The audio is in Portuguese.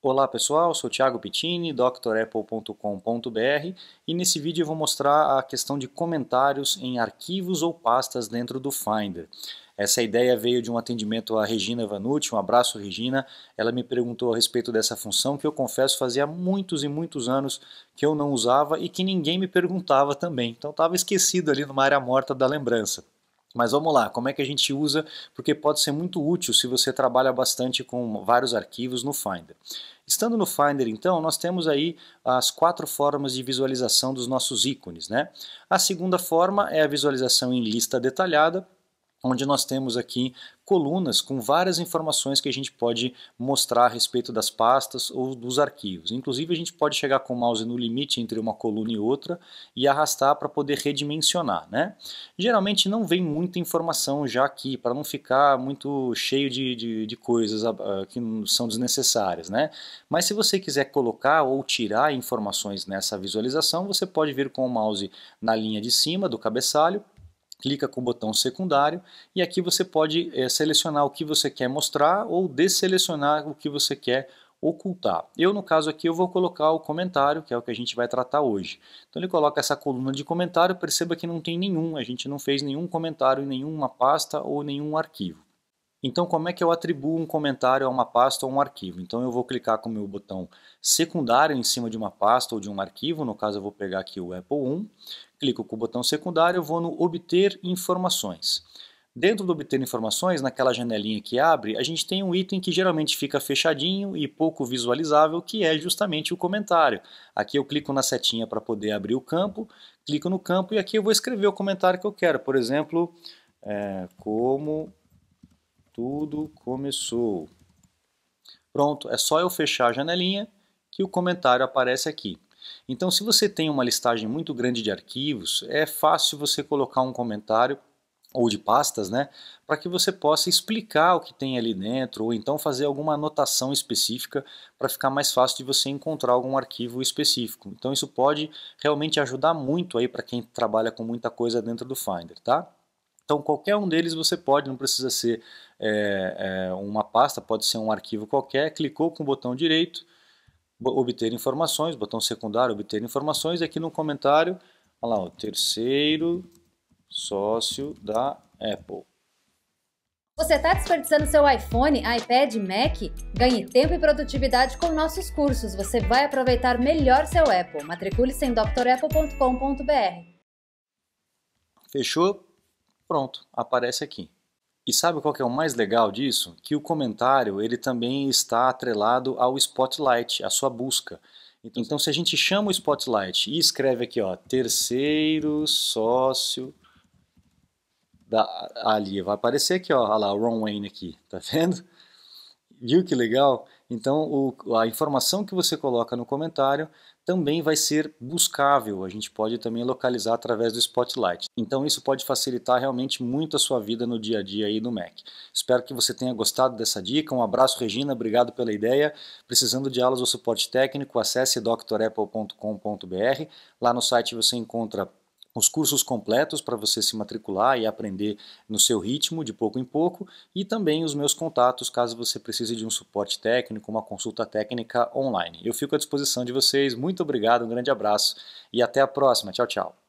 Olá pessoal, sou Thiago Pittini, drapple.com.br e nesse vídeo eu vou mostrar a questão de comentários em arquivos ou pastas dentro do Finder. Essa ideia veio de um atendimento à Regina Vanucci, um abraço Regina, ela me perguntou a respeito dessa função que eu confesso fazia muitos e muitos anos que eu não usava e que ninguém me perguntava também, então estava esquecido ali numa área morta da lembrança. Mas vamos lá, como é que a gente usa? Porque pode ser muito útil se você trabalha bastante com vários arquivos no Finder. Estando no Finder, então, nós temos aí as quatro formas de visualização dos nossos ícones. Né? A segunda forma é a visualização em lista detalhada, onde nós temos aqui colunas com várias informações que a gente pode mostrar a respeito das pastas ou dos arquivos. Inclusive, a gente pode chegar com o mouse no limite entre uma coluna e outra e arrastar para poder redimensionar. Né? Geralmente não vem muita informação já aqui, para não ficar muito cheio de, de, de coisas ah, ah, que são desnecessárias. Né? Mas se você quiser colocar ou tirar informações nessa visualização, você pode vir com o mouse na linha de cima do cabeçalho clica com o botão secundário e aqui você pode é, selecionar o que você quer mostrar ou desselecionar o que você quer ocultar. Eu, no caso aqui, eu vou colocar o comentário, que é o que a gente vai tratar hoje. Então ele coloca essa coluna de comentário, perceba que não tem nenhum, a gente não fez nenhum comentário em nenhuma pasta ou nenhum arquivo. Então, como é que eu atribuo um comentário a uma pasta ou um arquivo? Então, eu vou clicar com o meu botão secundário em cima de uma pasta ou de um arquivo, no caso eu vou pegar aqui o Apple 1, clico com o botão secundário, eu vou no Obter Informações. Dentro do Obter Informações, naquela janelinha que abre, a gente tem um item que geralmente fica fechadinho e pouco visualizável, que é justamente o comentário. Aqui eu clico na setinha para poder abrir o campo, clico no campo e aqui eu vou escrever o comentário que eu quero. Por exemplo, é, como tudo começou. Pronto, é só eu fechar a janelinha que o comentário aparece aqui. Então, se você tem uma listagem muito grande de arquivos, é fácil você colocar um comentário ou de pastas, né, para que você possa explicar o que tem ali dentro ou então fazer alguma anotação específica para ficar mais fácil de você encontrar algum arquivo específico. Então isso pode realmente ajudar muito aí para quem trabalha com muita coisa dentro do Finder, tá? Então, qualquer um deles você pode, não precisa ser é, é, uma pasta, pode ser um arquivo qualquer. Clicou com o botão direito, obter informações, botão secundário, obter informações. E aqui no comentário, olha lá, o terceiro sócio da Apple. Você está desperdiçando seu iPhone, iPad, Mac? Ganhe tempo e produtividade com nossos cursos. Você vai aproveitar melhor seu Apple. Matricule-se em drapple.com.br. Fechou? Pronto, aparece aqui. E sabe qual que é o mais legal disso? Que o comentário ele também está atrelado ao Spotlight, à sua busca. Então, se a gente chama o Spotlight e escreve aqui, ó, terceiro sócio da ali, vai aparecer aqui, ó, olha lá, o Ron Wayne aqui, tá vendo? Viu que legal? Então, o, a informação que você coloca no comentário também vai ser buscável. A gente pode também localizar através do Spotlight. Então, isso pode facilitar realmente muito a sua vida no dia a dia aí no Mac. Espero que você tenha gostado dessa dica. Um abraço, Regina. Obrigado pela ideia. Precisando de aulas ou suporte técnico, acesse drapple.com.br. Lá no site você encontra os cursos completos para você se matricular e aprender no seu ritmo, de pouco em pouco, e também os meus contatos caso você precise de um suporte técnico, uma consulta técnica online. Eu fico à disposição de vocês. Muito obrigado, um grande abraço e até a próxima. Tchau, tchau.